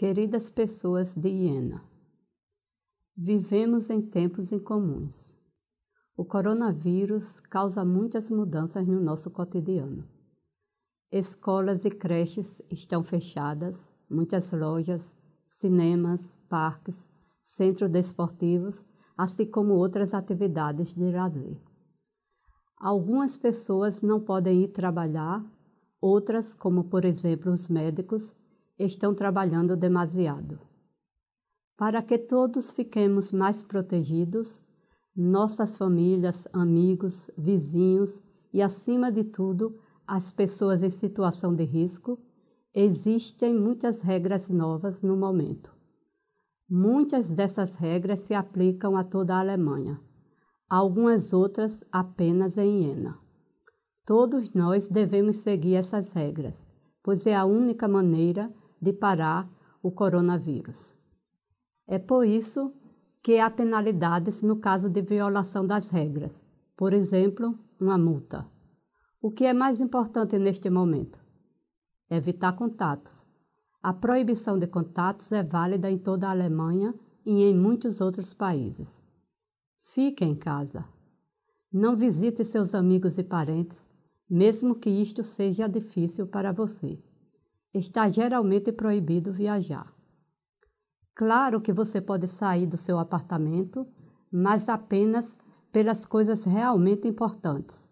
Queridas pessoas de Iena, vivemos em tempos incomuns. O coronavírus causa muitas mudanças no nosso cotidiano. Escolas e creches estão fechadas, muitas lojas, cinemas, parques, centros desportivos, assim como outras atividades de lazer. Algumas pessoas não podem ir trabalhar, outras, como por exemplo os médicos, estão trabalhando demasiado. Para que todos fiquemos mais protegidos, nossas famílias, amigos, vizinhos e, acima de tudo, as pessoas em situação de risco, existem muitas regras novas no momento. Muitas dessas regras se aplicam a toda a Alemanha, algumas outras apenas em Iena. Todos nós devemos seguir essas regras, pois é a única maneira de parar o coronavírus. É por isso que há penalidades no caso de violação das regras, por exemplo, uma multa. O que é mais importante neste momento? Evitar contatos. A proibição de contatos é válida em toda a Alemanha e em muitos outros países. Fique em casa. Não visite seus amigos e parentes, mesmo que isto seja difícil para você está geralmente proibido viajar. Claro que você pode sair do seu apartamento, mas apenas pelas coisas realmente importantes.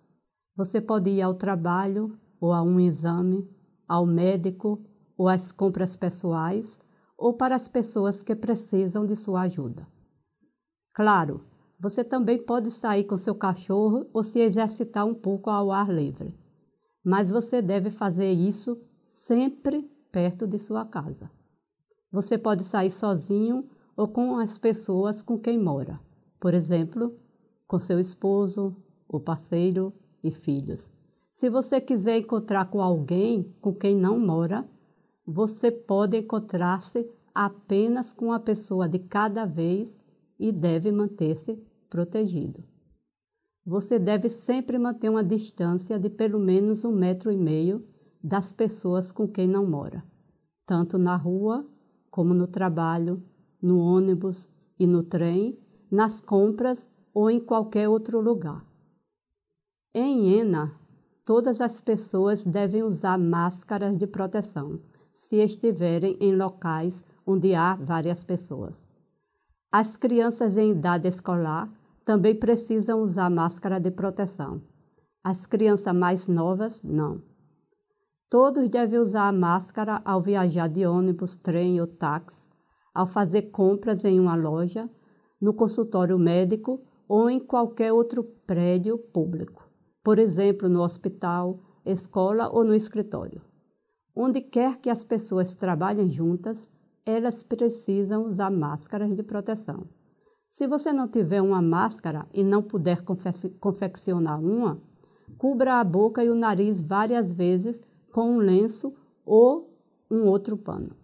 Você pode ir ao trabalho, ou a um exame, ao médico, ou às compras pessoais, ou para as pessoas que precisam de sua ajuda. Claro, você também pode sair com seu cachorro ou se exercitar um pouco ao ar livre, mas você deve fazer isso sempre perto de sua casa. Você pode sair sozinho ou com as pessoas com quem mora, por exemplo, com seu esposo, o parceiro e filhos. Se você quiser encontrar com alguém com quem não mora, você pode encontrar-se apenas com a pessoa de cada vez e deve manter-se protegido. Você deve sempre manter uma distância de pelo menos um metro e meio das pessoas com quem não mora, tanto na rua como no trabalho, no ônibus e no trem, nas compras ou em qualquer outro lugar. Em Ena, todas as pessoas devem usar máscaras de proteção se estiverem em locais onde há várias pessoas. As crianças em idade escolar também precisam usar máscara de proteção. As crianças mais novas, não. Todos devem usar a máscara ao viajar de ônibus, trem ou táxi, ao fazer compras em uma loja, no consultório médico ou em qualquer outro prédio público, por exemplo, no hospital, escola ou no escritório. Onde quer que as pessoas trabalhem juntas, elas precisam usar máscaras de proteção. Se você não tiver uma máscara e não puder confe confeccionar uma, cubra a boca e o nariz várias vezes com um lenço ou um outro pano.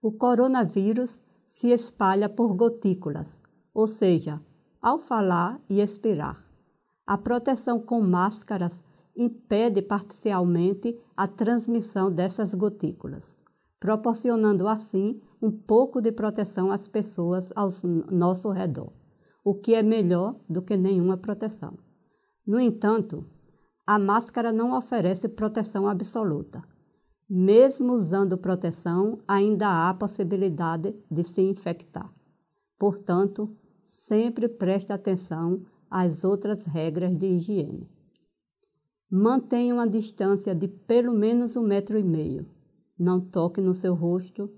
O coronavírus se espalha por gotículas, ou seja, ao falar e expirar. A proteção com máscaras impede parcialmente a transmissão dessas gotículas, proporcionando assim um pouco de proteção às pessoas ao nosso redor, o que é melhor do que nenhuma proteção. No entanto, a máscara não oferece proteção absoluta. Mesmo usando proteção, ainda há a possibilidade de se infectar. Portanto, sempre preste atenção às outras regras de higiene. Mantenha uma distância de pelo menos um metro e meio. Não toque no seu rosto.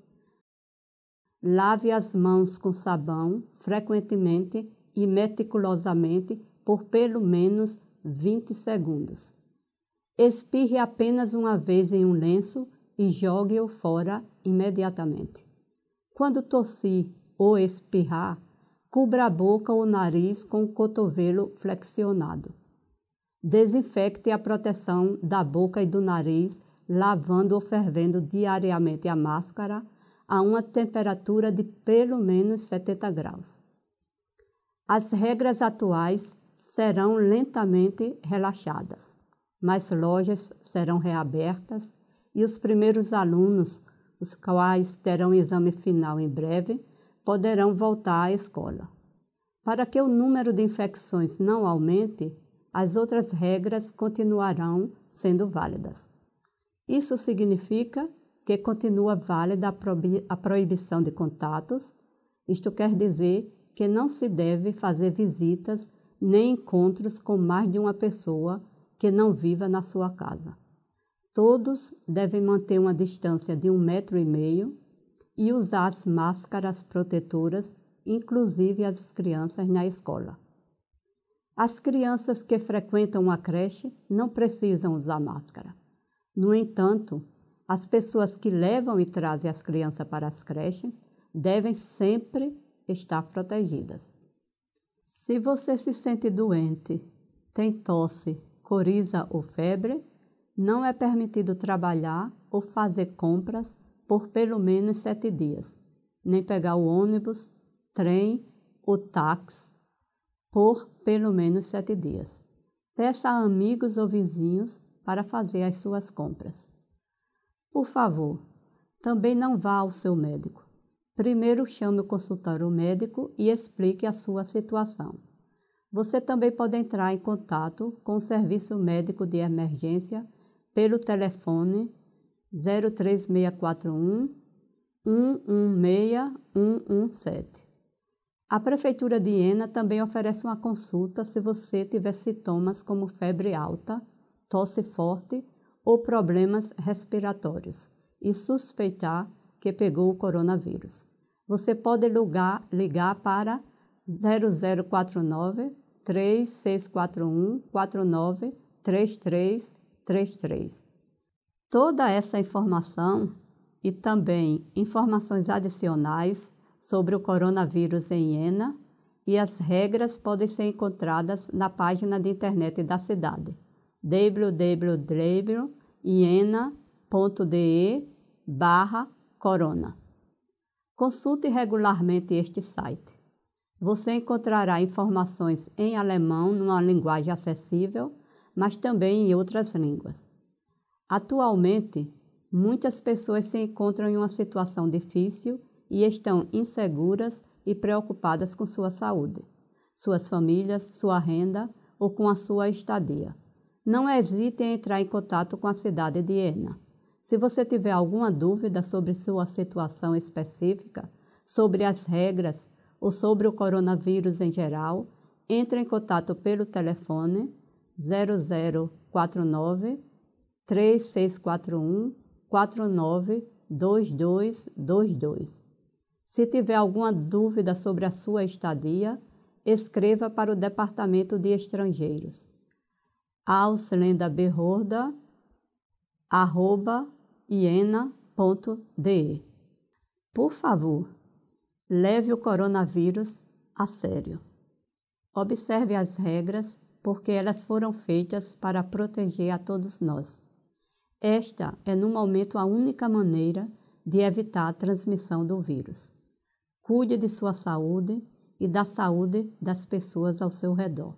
Lave as mãos com sabão frequentemente e meticulosamente por pelo menos 20 segundos. Espirre apenas uma vez em um lenço e jogue-o fora imediatamente. Quando tossir ou espirrar, cubra a boca ou nariz com o cotovelo flexionado. Desinfecte a proteção da boca e do nariz, lavando ou fervendo diariamente a máscara a uma temperatura de pelo menos 70 graus. As regras atuais serão lentamente relaxadas. Mais lojas serão reabertas e os primeiros alunos, os quais terão exame final em breve, poderão voltar à escola. Para que o número de infecções não aumente, as outras regras continuarão sendo válidas. Isso significa que continua válida a proibição de contatos, isto quer dizer que não se deve fazer visitas nem encontros com mais de uma pessoa que não viva na sua casa. Todos devem manter uma distância de um metro e meio e usar as máscaras protetoras, inclusive as crianças na escola. As crianças que frequentam a creche não precisam usar máscara. No entanto, as pessoas que levam e trazem as crianças para as creches devem sempre estar protegidas. Se você se sente doente, tem tosse, coriza ou febre, não é permitido trabalhar ou fazer compras por pelo menos sete dias, nem pegar o ônibus, trem ou táxi por pelo menos sete dias. Peça a amigos ou vizinhos para fazer as suas compras. Por favor, também não vá ao seu médico Primeiro chame o consultório médico e explique a sua situação. Você também pode entrar em contato com o serviço médico de emergência pelo telefone 03641 116 117. A Prefeitura de Iena também oferece uma consulta se você tiver sintomas como febre alta, tosse forte ou problemas respiratórios e suspeitar que pegou o coronavírus. Você pode ligar, ligar para 0049 3641 493333. Toda essa informação e também informações adicionais sobre o coronavírus em Iena e as regras podem ser encontradas na página de internet da cidade www.iena.de barra Corona. Consulte regularmente este site. Você encontrará informações em alemão numa linguagem acessível, mas também em outras línguas. Atualmente, muitas pessoas se encontram em uma situação difícil e estão inseguras e preocupadas com sua saúde, suas famílias, sua renda ou com a sua estadia. Não hesite em entrar em contato com a cidade de Ena. Se você tiver alguma dúvida sobre sua situação específica, sobre as regras ou sobre o coronavírus em geral, entre em contato pelo telefone 0049 3641 492222. Se tiver alguma dúvida sobre a sua estadia, escreva para o Departamento de Estrangeiros. Auslenda arroba iena.de. Por favor, leve o coronavírus a sério. Observe as regras, porque elas foram feitas para proteger a todos nós. Esta é, no momento, a única maneira de evitar a transmissão do vírus. Cuide de sua saúde e da saúde das pessoas ao seu redor.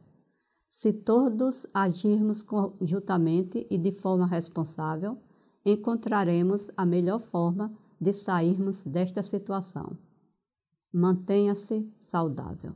Se todos agirmos conjuntamente e de forma responsável, encontraremos a melhor forma de sairmos desta situação. Mantenha-se saudável.